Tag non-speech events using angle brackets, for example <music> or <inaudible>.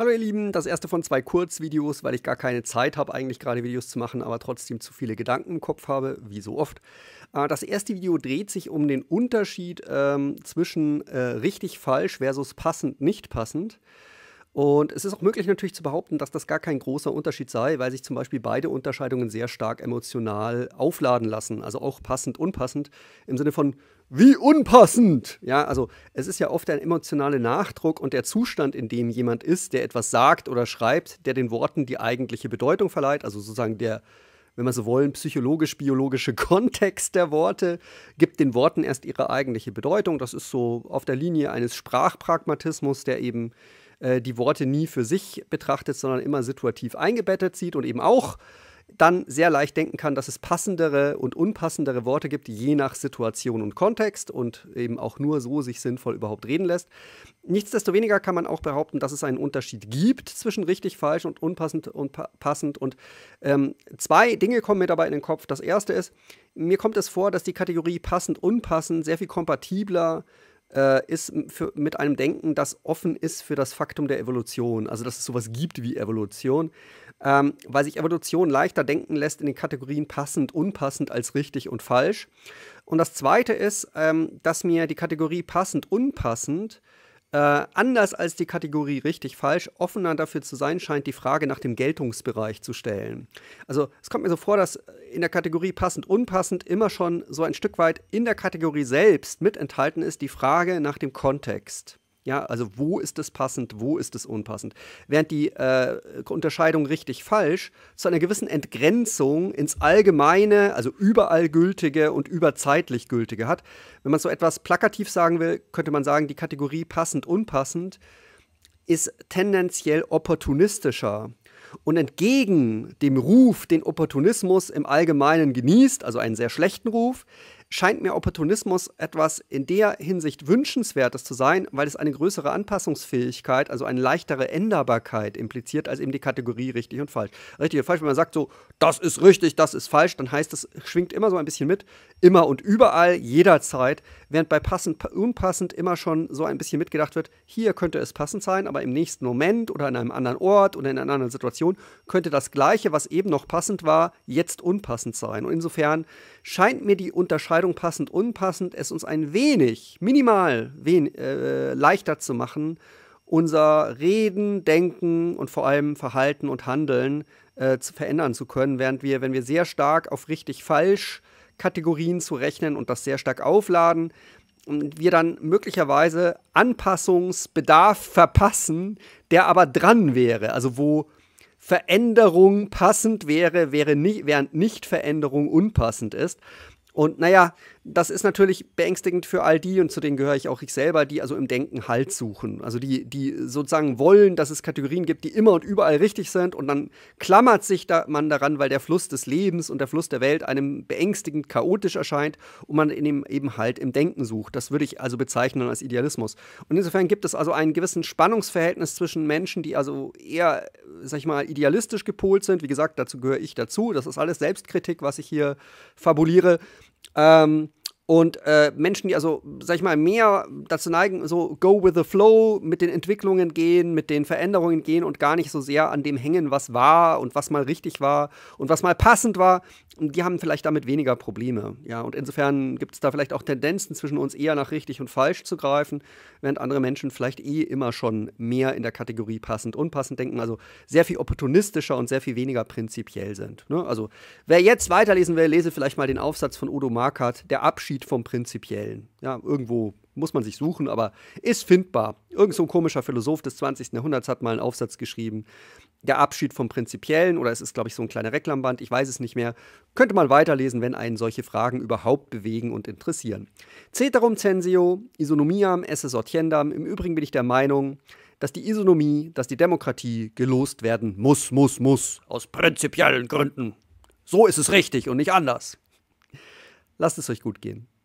Hallo ihr Lieben, das erste von zwei Kurzvideos, weil ich gar keine Zeit habe, eigentlich gerade Videos zu machen, aber trotzdem zu viele Gedanken im Kopf habe, wie so oft. Äh, das erste Video dreht sich um den Unterschied ähm, zwischen äh, richtig falsch versus passend nicht passend. Und es ist auch möglich natürlich zu behaupten, dass das gar kein großer Unterschied sei, weil sich zum Beispiel beide Unterscheidungen sehr stark emotional aufladen lassen, also auch passend, unpassend, im Sinne von wie unpassend. Ja, also es ist ja oft ein emotionaler Nachdruck und der Zustand, in dem jemand ist, der etwas sagt oder schreibt, der den Worten die eigentliche Bedeutung verleiht, also sozusagen der wenn man so wollen, psychologisch-biologische <laughs> Kontext der Worte, gibt den Worten erst ihre eigentliche Bedeutung. Das ist so auf der Linie eines Sprachpragmatismus, der eben äh, die Worte nie für sich betrachtet, sondern immer situativ eingebettet sieht und eben auch äh, dann sehr leicht denken kann, dass es passendere und unpassendere Worte gibt, je nach Situation und Kontext und eben auch nur so sich sinnvoll überhaupt reden lässt. Nichtsdestoweniger kann man auch behaupten, dass es einen Unterschied gibt zwischen richtig, falsch und unpassend und passend. Und ähm, zwei Dinge kommen mir dabei in den Kopf. Das erste ist, mir kommt es vor, dass die Kategorie passend, unpassend sehr viel kompatibler äh, ist für, mit einem Denken, das offen ist für das Faktum der Evolution, also dass es sowas gibt wie Evolution, ähm, weil sich Evolution leichter denken lässt in den Kategorien passend, unpassend als richtig und falsch. Und das Zweite ist, ähm, dass mir die Kategorie passend, unpassend äh, anders als die Kategorie richtig falsch, offener dafür zu sein scheint, die Frage nach dem Geltungsbereich zu stellen. Also es kommt mir so vor, dass in der Kategorie passend unpassend immer schon so ein Stück weit in der Kategorie selbst mit enthalten ist die Frage nach dem Kontext. Ja, also wo ist es passend, wo ist es unpassend. Während die äh, Unterscheidung richtig falsch zu einer gewissen Entgrenzung ins Allgemeine, also überall gültige und überzeitlich gültige hat. Wenn man so etwas plakativ sagen will, könnte man sagen, die Kategorie passend, unpassend ist tendenziell opportunistischer. Und entgegen dem Ruf, den Opportunismus im Allgemeinen genießt, also einen sehr schlechten Ruf, scheint mir Opportunismus etwas in der Hinsicht Wünschenswertes zu sein, weil es eine größere Anpassungsfähigkeit, also eine leichtere Änderbarkeit impliziert, als eben die Kategorie richtig und falsch. Richtig und falsch, wenn man sagt so, das ist richtig, das ist falsch, dann heißt es, schwingt immer so ein bisschen mit, immer und überall, jederzeit, während bei passend, unpassend immer schon so ein bisschen mitgedacht wird, hier könnte es passend sein, aber im nächsten Moment oder in einem anderen Ort oder in einer anderen Situation könnte das Gleiche, was eben noch passend war, jetzt unpassend sein. Und insofern scheint mir die Unterscheidung Entscheidung passend, unpassend, es uns ein wenig, minimal wen, äh, leichter zu machen, unser Reden, Denken und vor allem Verhalten und Handeln äh, zu verändern zu können, während wir, wenn wir sehr stark auf richtig falsch Kategorien zu rechnen und das sehr stark aufladen, wir dann möglicherweise Anpassungsbedarf verpassen, der aber dran wäre, also wo Veränderung passend wäre, wäre nicht, während nicht Veränderung unpassend ist. Und naja, das ist natürlich beängstigend für all die, und zu denen gehöre ich auch ich selber, die also im Denken Halt suchen. Also die, die sozusagen wollen, dass es Kategorien gibt, die immer und überall richtig sind, und dann klammert sich da man daran, weil der Fluss des Lebens und der Fluss der Welt einem beängstigend chaotisch erscheint und man in dem eben Halt im Denken sucht. Das würde ich also bezeichnen als Idealismus. Und insofern gibt es also ein gewissen Spannungsverhältnis zwischen Menschen, die also eher, sag ich mal, idealistisch gepolt sind. Wie gesagt, dazu gehöre ich dazu. Das ist alles Selbstkritik, was ich hier fabuliere Um, Und äh, Menschen, die also, sag ich mal, mehr dazu neigen, so go with the flow, mit den Entwicklungen gehen, mit den Veränderungen gehen und gar nicht so sehr an dem hängen, was war und was mal richtig war und was mal passend war, die haben vielleicht damit weniger Probleme. Ja, und insofern gibt es da vielleicht auch Tendenzen zwischen uns eher nach richtig und falsch zu greifen, während andere Menschen vielleicht eh immer schon mehr in der Kategorie passend, unpassend denken, also sehr viel opportunistischer und sehr viel weniger prinzipiell sind. Ne? Also, wer jetzt weiterlesen will, lese vielleicht mal den Aufsatz von Udo Markert, der Abschied Unterschied vom Prinzipiellen. Ja, irgendwo muss man sich suchen, aber ist findbar. Irgend so ein komischer Philosoph des 20. Jahrhunderts hat mal einen Aufsatz geschrieben. Der Abschied vom Prinzipiellen, oder es ist, glaube ich, so ein kleiner Reklamband, ich weiß es nicht mehr. Könnte man weiterlesen, wenn einen solche Fragen überhaupt bewegen und interessieren. Ceterum censeo, isonomiam esse sortiendam. Im Übrigen bin ich der Meinung, dass die Isonomie, dass die Demokratie gelost werden muss, muss, muss. Aus prinzipiellen Gründen. So ist es richtig und nicht anders. Lasst es euch gut gehen.